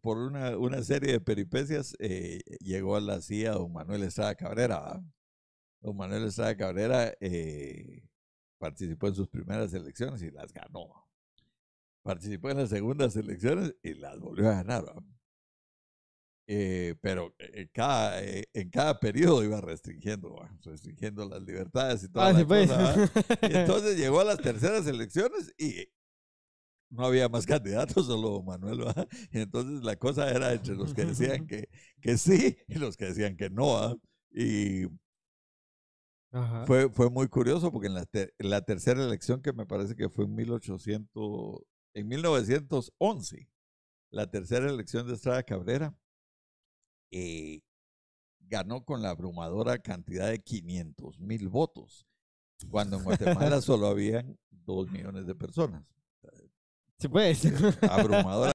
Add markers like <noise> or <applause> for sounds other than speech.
por una, una serie de peripecias, eh, llegó a la CIA don Manuel Estrada Cabrera. Don Manuel Estrada Cabrera eh, participó en sus primeras elecciones y las ganó. Participó en las segundas elecciones y las volvió a ganar. Eh, pero en cada, en cada periodo iba restringiendo, restringiendo las libertades y todo. Ah, <laughs> entonces llegó a las terceras elecciones y no había más <laughs> candidatos, solo Manuel. entonces la cosa era entre los que decían <laughs> que, que sí y los que decían que no. Y Fue, fue muy curioso porque en la, tercera elección, que me parece que fue en, 1800, en 1911, la tercera elección de Estrada Cabrera, eh, ganó con la abrumadora cantidad de 500 mil votos, cuando en Guatemala <laughs> solo habían 2 millones de personas. Você conhece? Abra o mala